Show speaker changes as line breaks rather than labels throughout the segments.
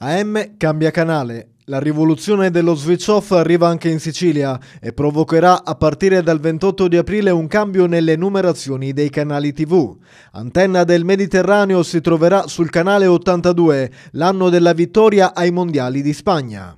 AM cambia canale. La rivoluzione dello switch off arriva anche in Sicilia e provocherà a partire dal 28 di aprile un cambio nelle numerazioni dei canali TV. Antenna del Mediterraneo si troverà sul canale 82, l'anno della vittoria ai mondiali di Spagna.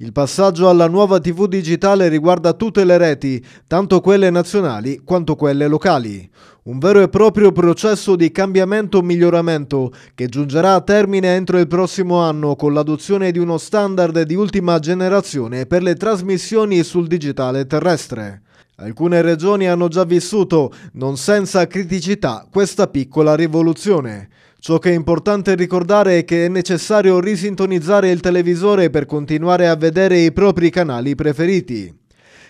Il passaggio alla nuova TV digitale riguarda tutte le reti, tanto quelle nazionali quanto quelle locali. Un vero e proprio processo di cambiamento-miglioramento che giungerà a termine entro il prossimo anno con l'adozione di uno standard di ultima generazione per le trasmissioni sul digitale terrestre. Alcune regioni hanno già vissuto, non senza criticità, questa piccola rivoluzione. Ciò che è importante ricordare è che è necessario risintonizzare il televisore per continuare a vedere i propri canali preferiti.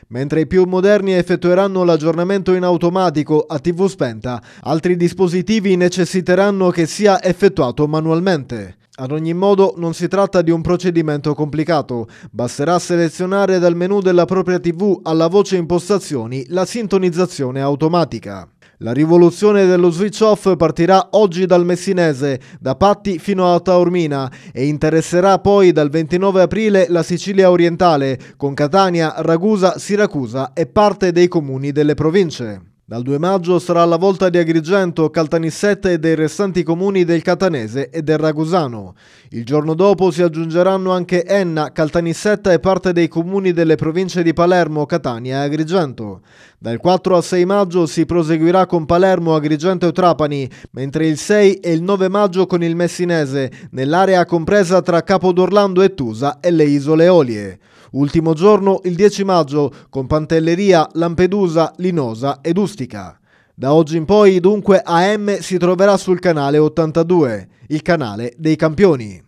Mentre i più moderni effettueranno l'aggiornamento in automatico a TV spenta, altri dispositivi necessiteranno che sia effettuato manualmente. Ad ogni modo non si tratta di un procedimento complicato, basterà selezionare dal menu della propria TV alla voce impostazioni la sintonizzazione automatica. La rivoluzione dello switch off partirà oggi dal Messinese, da Patti fino a Taormina e interesserà poi dal 29 aprile la Sicilia orientale, con Catania, Ragusa, Siracusa e parte dei comuni delle province. Dal 2 maggio sarà la volta di Agrigento, Caltanissette e dei restanti comuni del Catanese e del Ragusano. Il giorno dopo si aggiungeranno anche Enna, Caltanissetta e parte dei comuni delle province di Palermo, Catania e Agrigento. Dal 4 al 6 maggio si proseguirà con Palermo, Agrigento e Trapani, mentre il 6 e il 9 maggio con il Messinese, nell'area compresa tra Capo d'Orlando e Tusa e le isole Olie. Ultimo giorno il 10 maggio con Pantelleria, Lampedusa, Linosa ed Ustra acustica. Da oggi in poi dunque AM si troverà sul canale 82, il canale dei campioni.